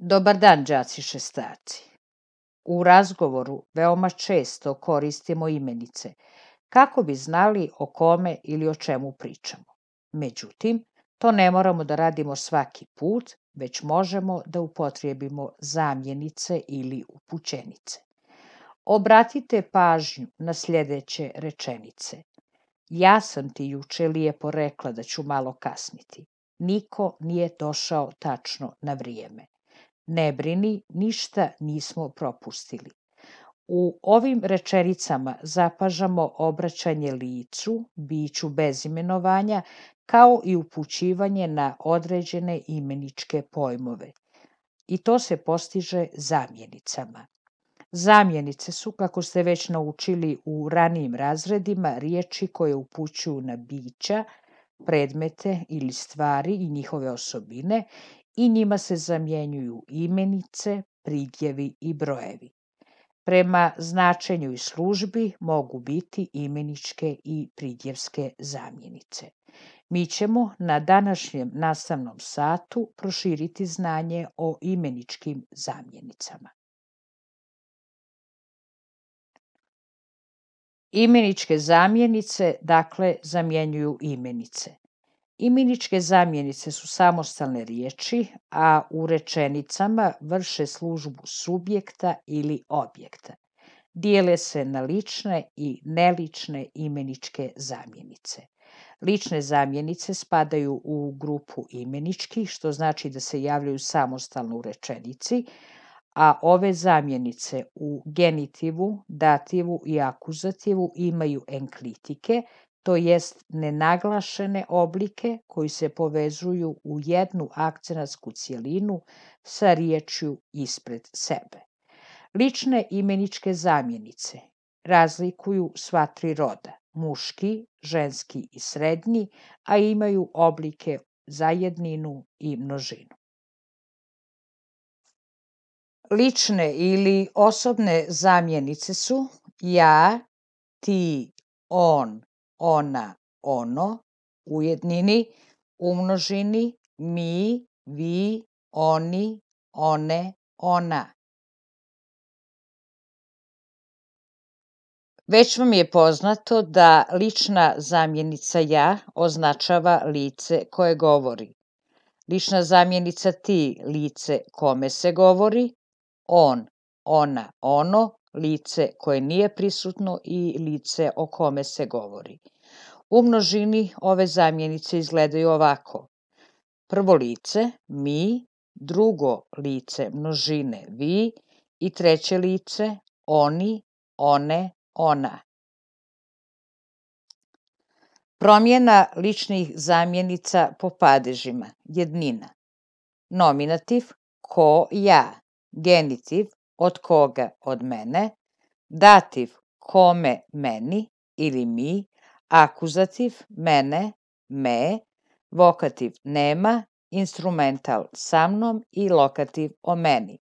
Dobar dan, đaci šestaci. U razgovoru veoma često koristimo imenice kako bi znali o kome ili o čemu pričamo. Međutim, to ne moramo da radimo svaki put, već možemo da upotrijebimo zamjenice ili upućenice. Obratite pažnju na sljedeće rečenice. Ja sam ti juče lijepo rekla da ću malo kasniti. Niko nije došao tačno na vrijeme. Ne brini, ništa nismo propustili. U ovim rečenicama zapažamo obraćanje licu, biću bez imenovanja, kao i upućivanje na određene imeničke pojmove. I to se postiže zamjenicama. Zamjenice su, kako ste već naučili u ranijim razredima, riječi koje upućuju na bića, predmete ili stvari i njihove osobine i njima se zamjenjuju imenice, pridjevi i brojevi. Prema značenju i službi mogu biti imeničke i pridjevske zamjenice. Mi ćemo na današnjem nastavnom satu proširiti znanje o imeničkim zamjenicama. Imeničke zamjenice, dakle, zamjenjuju imenice. Imeničke zamjenice su samostalne riječi, a u rečenicama vrše službu subjekta ili objekta. Dijele se na lične i nelične imeničke zamjenice. Lične zamjenice spadaju u grupu imeničkih, što znači da se javljaju samostalno u rečenici, a ove zamjenice u genitivu, dativu i akuzativu imaju enklitike, to jest nenaglašene oblike koji se povezuju u jednu akcenatsku cijelinu sa riječju ispred sebe. Lične imeničke zamjenice razlikuju sva tri roda, muški, ženski i srednji, a imaju oblike za jedninu i množinu. Lične ili osobne zamjenice su ja, ti, on, ona, ono, u jednini, u množini, mi, vi, oni, one, ona. Već vam je poznato da lična zamjenica ja označava lice koje govori. Lična zamjenica ti lice kome se govori, on, ona, ono, lice koje nije prisutno i lice o kome se govori. U množini ove zamjenice izgledaju ovako. Prvo lice, mi, drugo lice množine, vi i treće lice, oni, one, ona. Promjena ličnih zamjenica po padežima, jednina. Nominativ, ko, ja. Genitiv, od koga od mene, dativ kome meni ili mi, akuzativ mene, me, vokativ nema, instrumental sa mnom i lokativ o meni.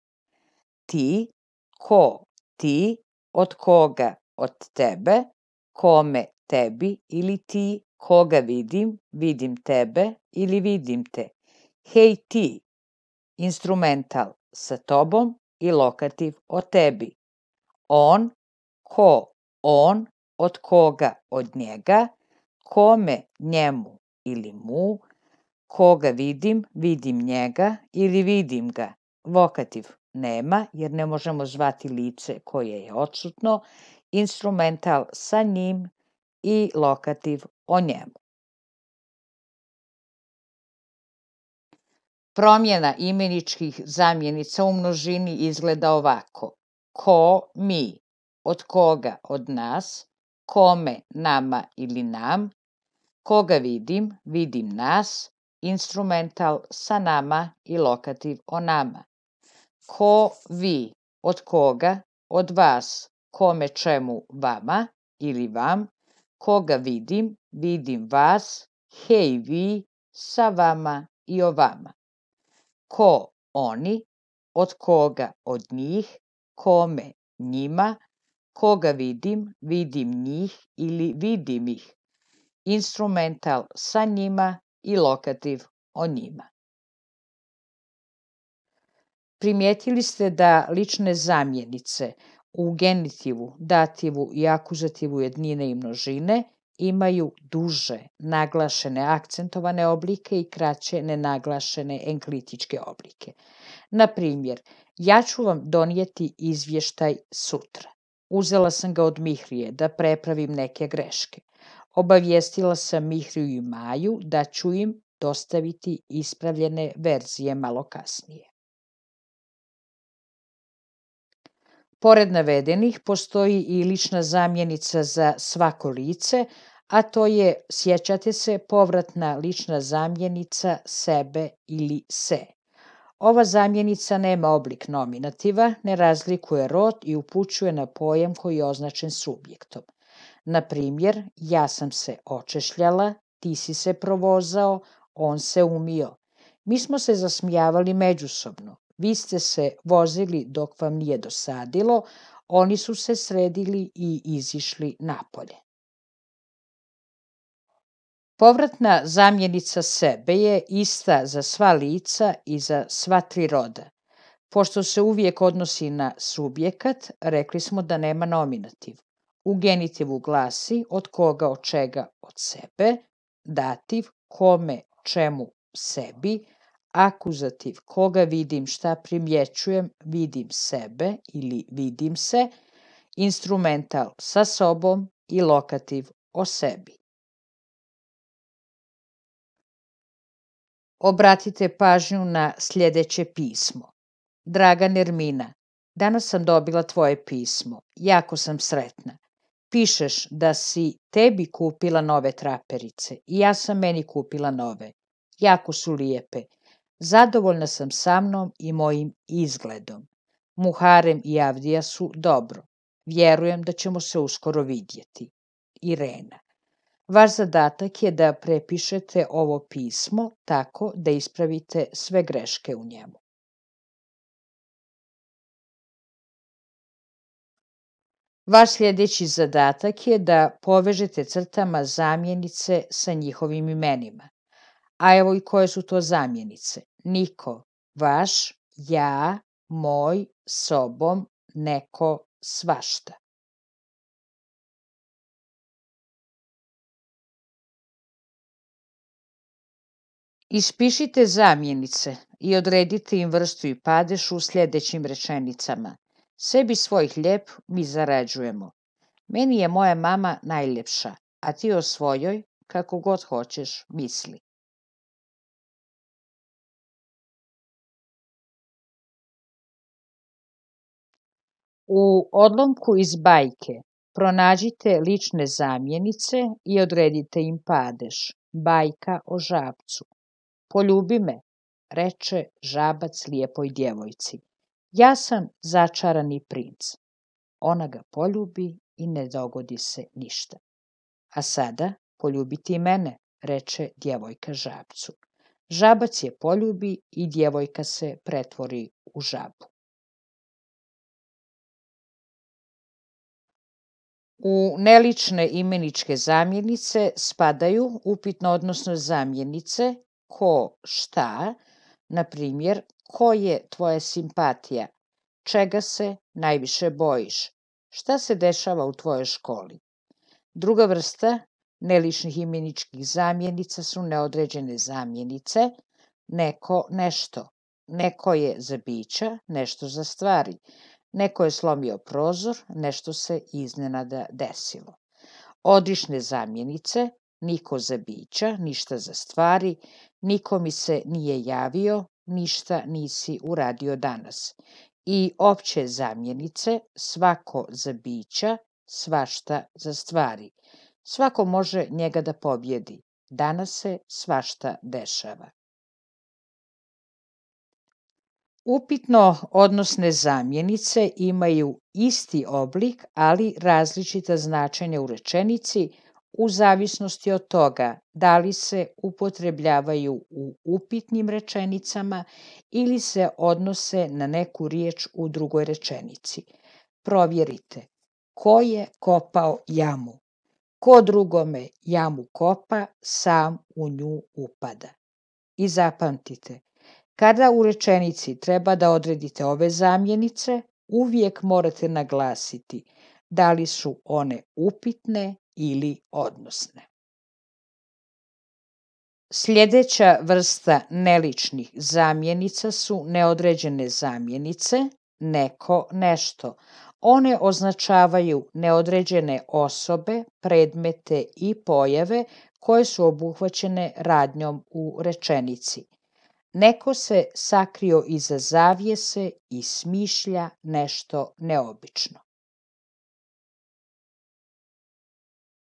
Ti, ko, ti, od koga, od tebe, kome, tebi ili ti, koga vidim, vidim tebe ili vidim te. Hej ti, instrumental sa tobom i lokativ o tebi. On, ko, on, od koga, od njega, kome, njemu ili mu, koga vidim, vidim njega ili vidim ga. Vokativ nema, jer ne možemo zvati lice koje je odsutno, instrumental sa njim i lokativ o njemu. Promjena imeničkih zamjenica u množini izgleda ovako. Ko, mi, od koga, od nas, kome, nama ili nam, koga vidim, vidim nas, instrumental sa nama i lokativ o nama. Ko, vi, od koga, od vas, kome, čemu, vama ili vam, koga vidim, vidim vas, hej vi, sa vama i o vama ko oni, od koga od njih, kome njima, koga vidim, vidim njih ili vidim ih, instrumental sa njima i lokativ o njima. Primijetili ste da lične zamjenice u genitivu, dativu i akuzativu jednine i množine – imaju duže naglašene akcentovane oblike i kraće nenaglašene enklitičke oblike. Na primjer, ja ću vam donijeti izvještaj sutra. Uzela sam ga od Mihrije da prepravim neke greške. Obavjestila sam Mihriju i Maju da ću im dostaviti ispravljene verzije malo kasnije. Pored navedenih postoji i lična zamjenica za svako lice, a to je, sjećate se, povratna lična zamjenica sebe ili se. Ova zamjenica nema oblik nominativa, ne razlikuje rod i upućuje na pojam koji je označen subjektom. Na primjer, ja sam se očešljala, ti si se provozao, on se umio. Mi smo se zasmijavali međusobno. Vi ste se vozili dok vam nije dosadilo, oni su se sredili i izišli napolje. Povratna zamjenica sebe je ista za sva lica i za sva tri roda. Pošto se uvijek odnosi na subjekat, rekli smo da nema nominativ. U genitivu glasi od koga, od čega, od sebe, dativ, kome, čemu, sebi, akuzativ koga vidim, šta primjećujem, vidim sebe ili vidim se, instrumental sa sobom i lokativ o sebi. Obratite pažnju na sljedeće pismo. Draga Nermina, danas sam dobila tvoje pismo. Jako sam sretna. Pišeš da si tebi kupila nove traperice i ja sam meni kupila nove. Jako su lijepe Zadovoljna sam sa mnom i mojim izgledom. Muharem i Avdija su dobro. Vjerujem da ćemo se uskoro vidjeti. Irena. Vaš zadatak je da prepišete ovo pismo tako da ispravite sve greške u njemu. Vaš sljedeći zadatak je da povežete crtama zamjenice sa njihovim imenima. A evo i koje su to zamjenice. Niko, vaš, ja, moj, sobom, neko, svašta. Ispišite zamjenice i odredite im vrstu i padež u sljedećim rečenicama. Sebi svojih ljep mi zarađujemo. Meni je moja mama najljepša, a ti o svojoj, kako god hoćeš, misli. U odlomku iz bajke pronađite lične zamjenice i odredite im padež. Bajka o žabcu. Poljubi me, reče žabac lijepoj djevojci. Ja sam začarani princ. Ona ga poljubi i ne dogodi se ništa. A sada poljubiti i mene, reče djevojka žabcu. Žabac je poljubi i djevojka se pretvori u žabu. U nelične imeničke zamjenice spadaju upitno odnosno zamjenice ko, šta, na primjer, ko je tvoja simpatija, čega se najviše bojiš, šta se dešava u tvojoj školi. Druga vrsta neličnih imeničkih zamjenica su neodređene zamjenice, neko nešto. Neko je za bića, nešto za stvari. Neko je slomio prozor, nešto se iznenada desilo. Odišne zamjenice, niko za bića, ništa za stvari, niko mi se nije javio, ništa nisi uradio danas. I opće zamjenice, svako za bića, svašta za stvari. Svako može njega da pobjedi. Danas se svašta dešava. Upitno odnosne zamjenice imaju isti oblik, ali različita značenja u rečenici u zavisnosti od toga da li se upotrebljavaju u upitnim rečenicama ili se odnose na neku riječ u drugoj rečenici. Provjerite ko je kopao jamu. Ko drugome jamu kopa, sam u nju upada. I zapamtite, Kada u rečenici treba da odredite ove zamjenice, uvijek morate naglasiti da li su one upitne ili odnosne. Sljedeća vrsta neličnih zamjenica su neodređene zamjenice, neko, nešto. One označavaju neodređene osobe, predmete i pojave koje su obuhvaćene radnjom u rečenici. Neko se sakrio iza zavijese i smišlja nešto neobično.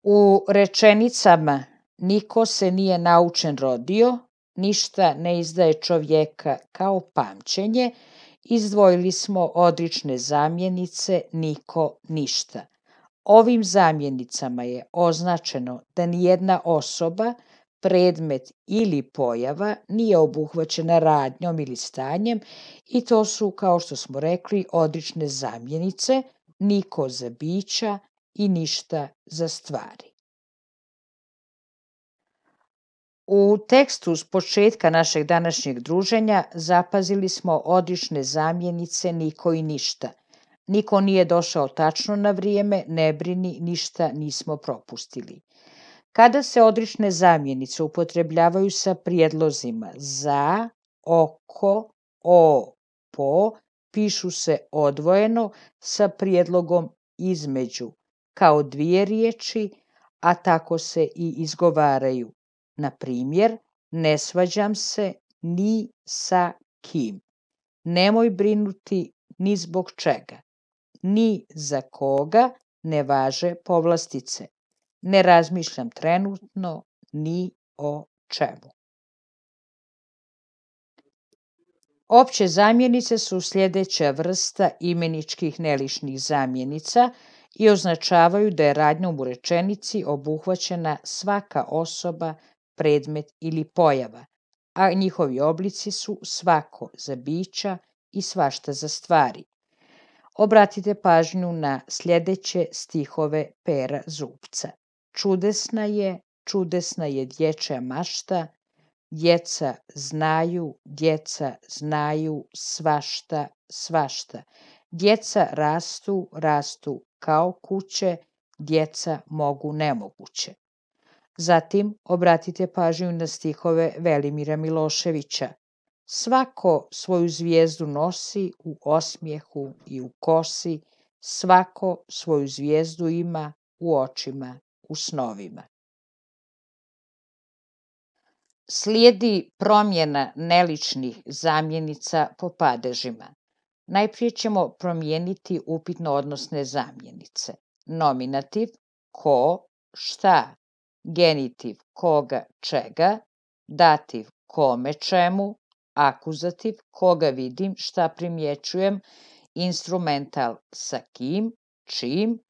U rečenicama niko se nije naučen rodio, ništa ne izdaje čovjeka kao pamćenje, izdvojili smo odlične zamjenice niko ništa. Ovim zamjenicama je označeno da nijedna osoba predmet ili pojava nije obuhvaćena radnjom ili stanjem i to su, kao što smo rekli, odlične zamjenice, niko za bića i ništa za stvari. U tekstu s početka našeg današnjeg druženja zapazili smo odlične zamjenice niko i ništa. Niko nije došao tačno na vrijeme, ne brini, ništa nismo propustili. Kada se odrične zamjenice upotrebljavaju sa prijedlozima za, oko, o, po, pišu se odvojeno sa prijedlogom između, kao dvije riječi, a tako se i izgovaraju. Na primjer, ne svađam se ni sa kim. Nemoj brinuti ni zbog čega. Ni za koga ne važe povlastice. Ne razmišljam trenutno ni o čemu. Opće zamjenice su sljedeća vrsta imeničkih neličnih zamjenica i označavaju da je radnjom u rečenici obuhvaćena svaka osoba, predmet ili pojava, a njihovi oblici su svako za bića i svašta za stvari. Obratite pažnju na sljedeće stihove Pera Zupca. Čudesna je, čudesna je dječja mašta, djeca znaju, djeca znaju svašta, svašta. Djeca rastu, rastu kao kuće, djeca mogu nemoguće. Zatim obratite pažnju na stihove Velimira Miloševića. Svako svoju zvijezdu nosi u osmijehu i u kosi, svako svoju zvijezdu ima u očima u snovima. Slijedi promjena neličnih zamjenica po padežima. Najprije ćemo promijeniti upitno odnosne zamjenice. Nominativ ko, šta, genitiv koga, čega, dativ kome, čemu, akuzativ koga vidim, šta primjećujem, instrumental sa kim, čim,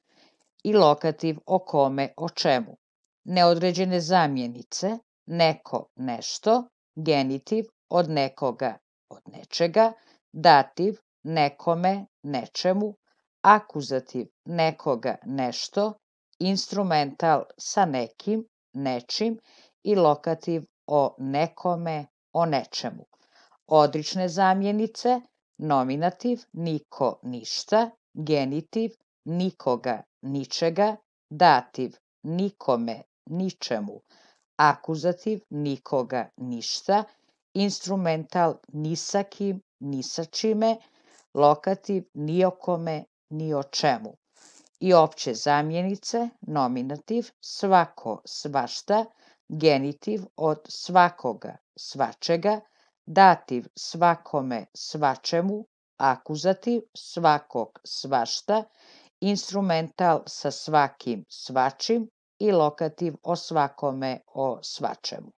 i lokativ o kome, o čemu. Neodređene zamjenice, neko, nešto, genitiv od nekoga, od nečega, dativ nekome, nečemu, akuzativ nekoga, nešto, instrumental sa nekim, nečim i lokativ o nekome, o nečemu. Odrične zamjenice, nominativ, niko, ništa, genitiv, nikoga, ničega, dativ, nikome, ničemu, akuzativ, nikoga, ništa, instrumental, nisakim, nisačime, lokativ, kome, ni o čemu. I opće zamjenice, nominativ, svako, svašta, genitiv od svakoga, svačega, dativ svakome, svačemu, akuzativ svakog, svašta, instrumental sa svakim svačim i lokativ o svakome o svačemu.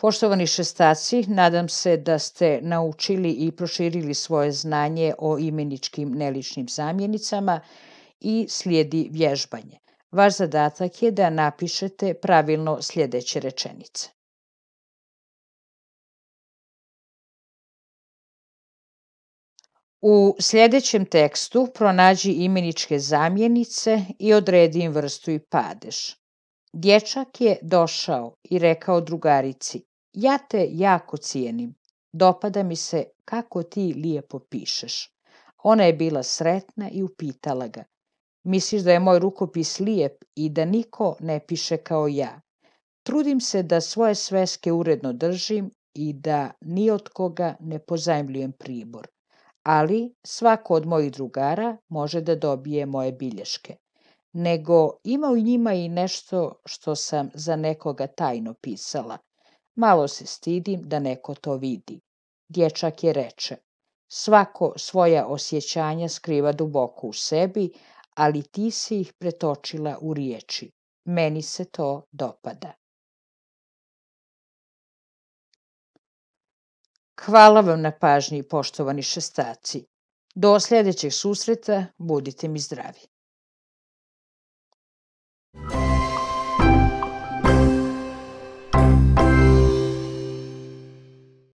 Poštovani šestaci, nadam se da ste naučili i proširili svoje znanje o imeničkim neličnim zamjenicama i slijedi vježbanje. Vaš zadatak je da napišete pravilno sljedeće rečenice. U sljedećem tekstu pronađi imeničke zamjenice i odredi im vrstu i padež. Dječak je došao i rekao drugarici, ja te jako cijenim, dopada mi se kako ti lijepo pišeš. Ona je bila sretna i upitala ga, misliš da je moj rukopis lijep i da niko ne piše kao ja. Trudim se da svoje sveske uredno držim i da ni od koga ne pozajmljujem pribor ali svako od mojih drugara može da dobije moje bilješke, nego ima u njima i nešto što sam za nekoga tajno pisala. Malo se stidim da neko to vidi. Dječak je reče, svako svoja osjećanja skriva duboko u sebi, ali ti si ih pretočila u riječi. Meni se to dopada. Hvala vam na pažnji, poštovani šestaci. Do sledećeg susreta, budite mi zdravi.